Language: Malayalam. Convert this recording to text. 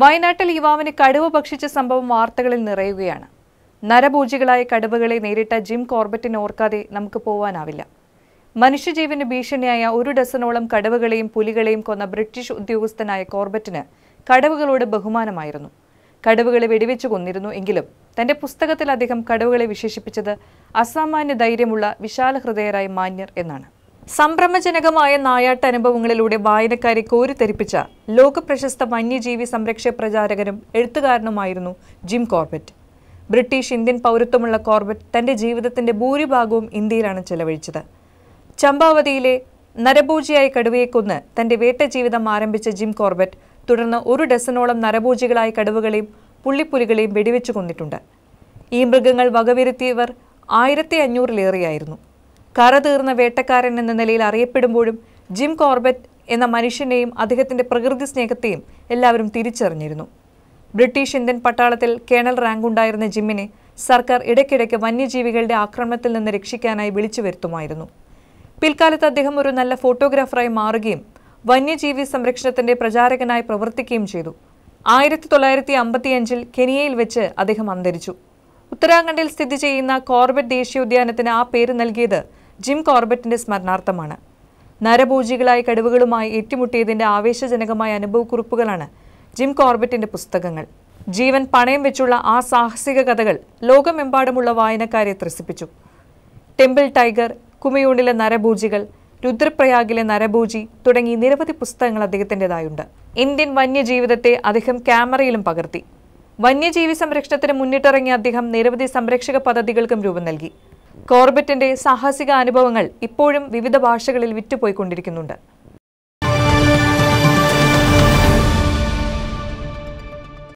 വയനാട്ടിൽ യുവാവിന് കടുവ ഭക്ഷിച്ച സംഭവം വാർത്തകളിൽ നിറയുകയാണ് നരഭൂജികളായ കടുവകളെ നേരിട്ട ജിം കോർബറ്റിനെ ഓർക്കാതെ നമുക്ക് പോവാനാവില്ല മനുഷ്യജീവന് ഭീഷണിയായ ഒരു ഡസനോളം കടുവകളെയും പുലികളെയും കൊന്ന ബ്രിട്ടീഷ് ഉദ്യോഗസ്ഥനായ കോർബറ്റിന് കടുവകളോട് ബഹുമാനമായിരുന്നു കടുവകളെ വെടിവെച്ചു കൊന്നിരുന്നു എങ്കിലും തന്റെ പുസ്തകത്തിൽ അദ്ദേഹം കടുവകളെ വിശേഷിപ്പിച്ചത് അസാമാന്യ ധൈര്യമുള്ള വിശാല ഹൃദയരായ മാന്യർ എന്നാണ് സംഭ്രമജനകമായ നായാട്ട അനുഭവങ്ങളിലൂടെ വായനക്കാരെ കോരിത്തെരിപ്പിച്ച ലോകപ്രശസ്ത വന്യജീവി സംരക്ഷ പ്രചാരകനും എഴുത്തുകാരനുമായിരുന്നു ജിം കോർബറ്റ് ബ്രിട്ടീഷ് ഇന്ത്യൻ പൗരത്വമുള്ള കോർബറ്റ് തന്റെ ജീവിതത്തിന്റെ ഭൂരിഭാഗവും ഇന്ത്യയിലാണ് ചെലവഴിച്ചത് ചമ്പാവതിയിലെ നരഭൂജിയായ കടുവയെ കൊന്ന് തന്റെ വേട്ട ജീവിതം ആരംഭിച്ച ജിം കോർബറ്റ് തുടർന്ന് ഒരു ഡസനോളം നരഭൂജികളായ കടുവകളെയും പുള്ളിപ്പുലികളെയും വെടിവെച്ചു കൊന്നിട്ടുണ്ട് ഈ മൃഗങ്ങൾ വകവരുത്തിയവർ ആയിരത്തി അഞ്ഞൂറിലേറെയായിരുന്നു കറ തീർന്ന വേട്ടക്കാരൻ എന്ന നിലയിൽ അറിയപ്പെടുമ്പോഴും ജിം കോർബറ്റ് എന്ന മനുഷ്യനെയും അദ്ദേഹത്തിന്റെ പ്രകൃതി സ്നേഹത്തെയും എല്ലാവരും തിരിച്ചറിഞ്ഞിരുന്നു ബ്രിട്ടീഷ് ഇന്ത്യൻ പട്ടാളത്തിൽ കേണൽ റാങ്ക് ഉണ്ടായിരുന്ന ജിമ്മിനെ സർക്കാർ ഇടയ്ക്കിടയ്ക്ക് വന്യജീവികളുടെ ആക്രമണത്തിൽ നിന്ന് രക്ഷിക്കാനായി വിളിച്ചു വരുത്തുമായിരുന്നു പിൽക്കാലത്ത് അദ്ദേഹം ഒരു നല്ല ഫോട്ടോഗ്രാഫറായി മാറുകയും വന്യജീവി സംരക്ഷണത്തിന്റെ പ്രചാരകനായി പ്രവർത്തിക്കുകയും ചെയ്തു ആയിരത്തി തൊള്ളായിരത്തി അമ്പത്തിയഞ്ചിൽ കെനിയയിൽ വെച്ച് അദ്ദേഹം അന്തരിച്ചു ഉത്തരാഖണ്ഡിൽ സ്ഥിതി ചെയ്യുന്ന കോർബറ്റ് ദേശീയോദ്യാനത്തിന് ആ പേര് നൽകിയത് ജിം കോർബറ്റിന്റെ സ്മരണാർത്ഥമാണ് നരഭോജികളായ കടുവകളുമായി ഏറ്റുമുട്ടിയതിന്റെ ആവേശജനകമായ അനുഭവക്കുറിപ്പുകളാണ് ജിം കോർബറ്റിന്റെ പുസ്തകങ്ങൾ ജീവൻ പണയം വെച്ചുള്ള ആ സാഹസിക കഥകൾ ലോകമെമ്പാടുമുള്ള വായനക്കാരെ ത്രസിപ്പിച്ചു ടെമ്പിൾ ടൈഗർ കുമയൂണിലെ നരഭൂജികൾ രുദ്രപ്രയാഗിലെ നരഭൂജി തുടങ്ങി നിരവധി പുസ്തകങ്ങൾ അദ്ദേഹത്തിൻ്റെതായുണ്ട് ഇന്ത്യൻ വന്യജീവിതത്തെ അദ്ദേഹം ക്യാമറയിലും പകർത്തി വന്യജീവി സംരക്ഷണത്തിന് മുന്നിട്ടിറങ്ങിയ അദ്ദേഹം നിരവധി സംരക്ഷക പദ്ധതികൾക്കും രൂപം നൽകി കോർബറ്റിന്റെ സാഹസിക അനുഭവങ്ങൾ ഇപ്പോഴും വിവിധ ഭാഷകളിൽ വിറ്റുപോയിക്കൊണ്ടിരിക്കുന്നുണ്ട്